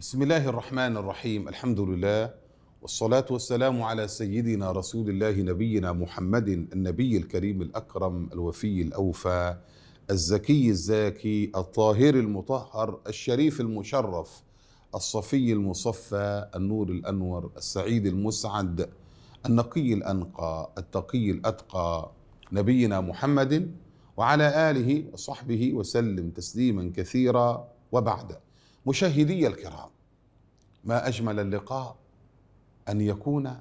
بسم الله الرحمن الرحيم الحمد لله والصلاة والسلام على سيدنا رسول الله نبينا محمد النبي الكريم الأكرم الوفي الأوفى الزكي الزاكي الطاهر المطهر الشريف المشرف الصفي المصفى النور الأنور السعيد المسعد النقي الأنقى التقي الأتقى نبينا محمد وعلى آله وصحبه وسلم تسليما كثيرا وبعد مشاهدي الكرام ما اجمل اللقاء ان يكون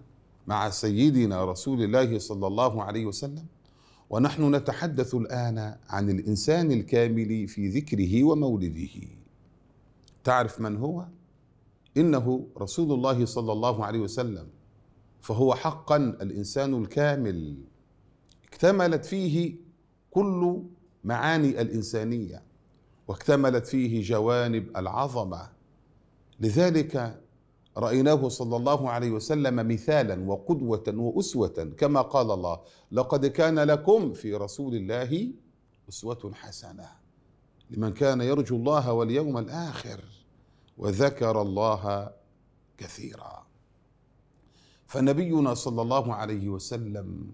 مع سيدنا رسول الله صلى الله عليه وسلم ونحن نتحدث الان عن الانسان الكامل في ذكره ومولده تعرف من هو انه رسول الله صلى الله عليه وسلم فهو حقا الانسان الكامل اكتملت فيه كل معاني الانسانيه واكتملت فيه جوانب العظمه لذلك رايناه صلى الله عليه وسلم مثالا وقدوه واسوه كما قال الله لقد كان لكم في رسول الله اسوه حسنه لمن كان يرجو الله واليوم الاخر وذكر الله كثيرا فنبينا صلى الله عليه وسلم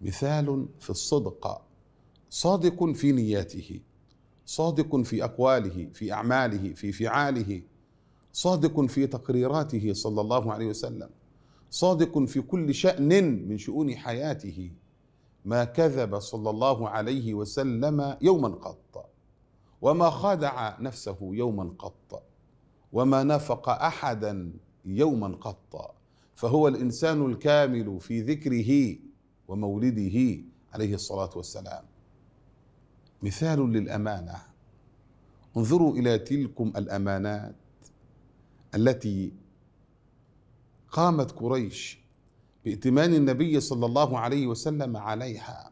مثال في الصدق صادق في نياته صادق في اقواله في اعماله في فعاله صادق في تقريراته صلى الله عليه وسلم صادق في كل شان من شؤون حياته ما كذب صلى الله عليه وسلم يوما قط وما خادع نفسه يوما قط وما نافق احدا يوما قط فهو الانسان الكامل في ذكره ومولده عليه الصلاه والسلام مثال للامانه انظروا الى تلكم الامانات التي قامت قريش بائتمان النبي صلى الله عليه وسلم عليها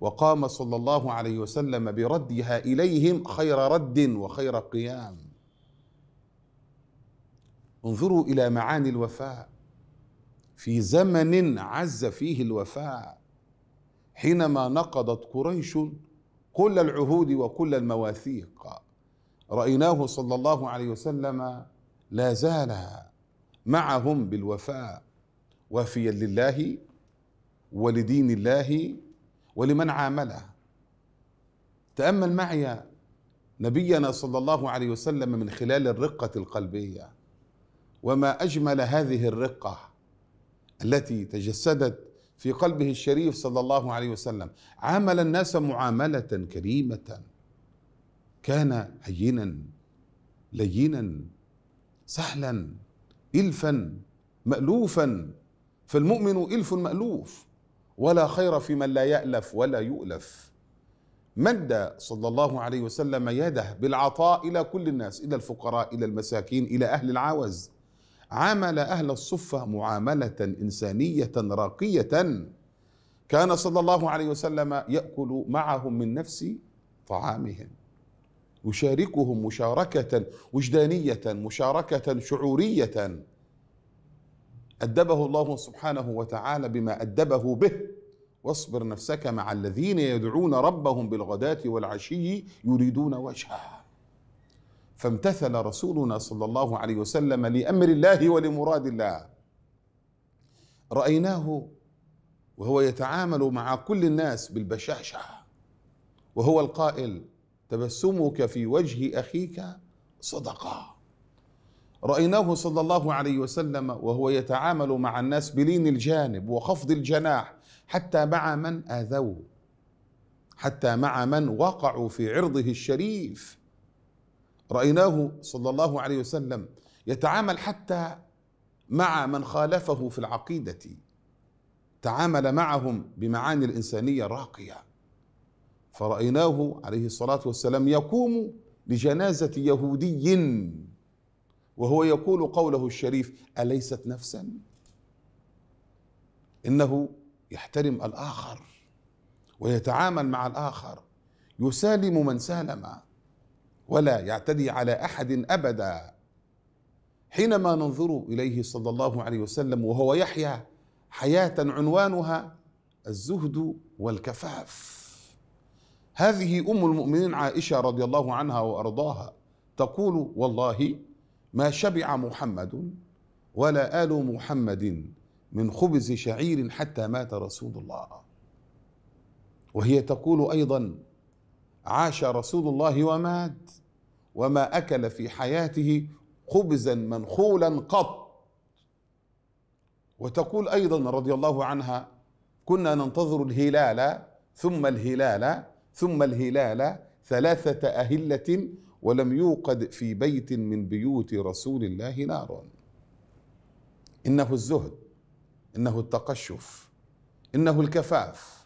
وقام صلى الله عليه وسلم بردها اليهم خير رد وخير قيام انظروا الى معاني الوفاء في زمن عز فيه الوفاء حينما نقضت قريش كل العهود وكل المواثيق رأيناه صلى الله عليه وسلم لا زال معهم بالوفاء وافيا لله ولدين الله ولمن عامله تأمل معي نبينا صلى الله عليه وسلم من خلال الرقة القلبية وما أجمل هذه الرقة التي تجسدت في قلبه الشريف صلى الله عليه وسلم عامل الناس معاملة كريمة كان هينا لينا سهلا إلفا مألوفا فالمؤمن إلف مألوف ولا خير في من لا يألف ولا يؤلف مد صلى الله عليه وسلم يده بالعطاء إلى كل الناس إلى الفقراء إلى المساكين إلى أهل العوز عامل أهل الصفة معاملة إنسانية راقية كان صلى الله عليه وسلم يأكل معهم من نفس طعامهم يشاركهم مشاركة وجدانية مشاركة شعورية أدبه الله سبحانه وتعالى بما أدبه به واصبر نفسك مع الذين يدعون ربهم بالغداة والعشي يريدون وجهه فامتثل رسولنا صلى الله عليه وسلم لامر الله ولمراد الله رايناه وهو يتعامل مع كل الناس بالبشاشه وهو القائل تبسمك في وجه اخيك صدقه رايناه صلى الله عليه وسلم وهو يتعامل مع الناس بلين الجانب وخفض الجناح حتى مع من اذوه حتى مع من وقعوا في عرضه الشريف رايناه صلى الله عليه وسلم يتعامل حتى مع من خالفه في العقيده تعامل معهم بمعاني الانسانيه الراقيه فرايناه عليه الصلاه والسلام يقوم لجنازه يهودي وهو يقول قوله الشريف اليست نفسا انه يحترم الاخر ويتعامل مع الاخر يسالم من سالم ولا يعتدي على احد ابدا حينما ننظر اليه صلى الله عليه وسلم وهو يحيا حياه عنوانها الزهد والكفاف هذه ام المؤمنين عائشه رضي الله عنها وارضاها تقول والله ما شبع محمد ولا ال محمد من خبز شعير حتى مات رسول الله وهي تقول ايضا عاش رسول الله ومات وما اكل في حياته خبزا منخولا قط وتقول ايضا رضي الله عنها كنا ننتظر الهلال ثم الهلال ثم الهلال ثلاثه اهله ولم يوقد في بيت من بيوت رسول الله نار انه الزهد انه التقشف انه الكفاف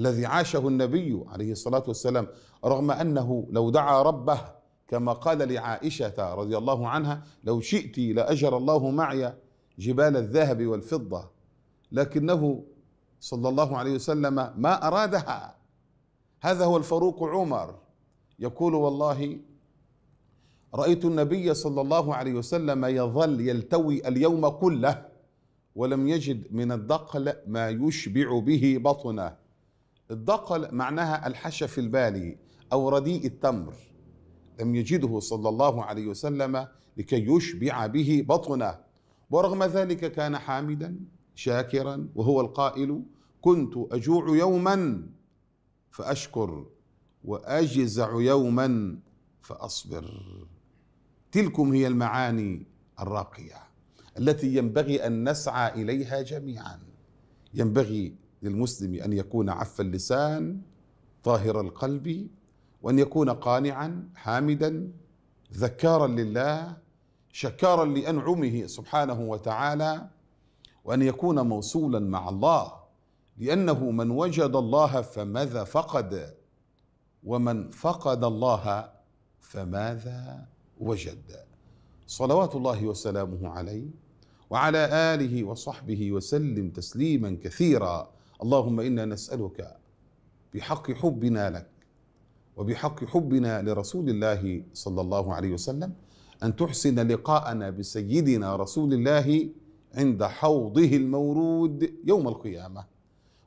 الذي عاشه النبي عليه الصلاة والسلام رغم أنه لو دعا ربه كما قال لعائشة رضي الله عنها لو شئت لأجر الله معي جبال الذهب والفضة لكنه صلى الله عليه وسلم ما أرادها هذا هو الفاروق عمر يقول والله رأيت النبي صلى الله عليه وسلم يظل يلتوي اليوم كله ولم يجد من الدقل ما يشبع به بطنه الدقل معناها الحشف البالي أو رديء التمر لم يجده صلى الله عليه وسلم لكي يشبع به بطنه ورغم ذلك كان حامدا شاكرا وهو القائل كنت أجوع يوما فأشكر وأجزع يوما فأصبر تلكم هي المعاني الراقية التي ينبغي أن نسعى إليها جميعا ينبغي للمسلم ان يكون عف اللسان طاهر القلب وان يكون قانعا حامدا ذكارا لله شكارا لانعمه سبحانه وتعالى وان يكون موصولا مع الله لانه من وجد الله فماذا فقد ومن فقد الله فماذا وجد صلوات الله وسلامه عليه وعلى اله وصحبه وسلم تسليما كثيرا اللهم انا نسالك بحق حبنا لك وبحق حبنا لرسول الله صلى الله عليه وسلم ان تحسن لقاءنا بسيدنا رسول الله عند حوضه المورود يوم القيامه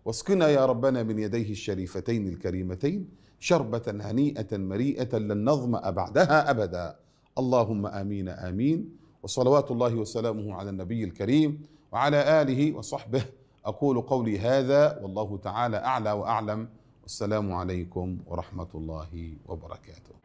واسقنا يا ربنا من يديه الشريفتين الكريمتين شربه هنيئه مريئه لن نظما بعدها ابدا اللهم امين امين وصلوات الله وسلامه على النبي الكريم وعلى اله وصحبه أقول قولي هذا والله تعالى أعلى وأعلم والسلام عليكم ورحمة الله وبركاته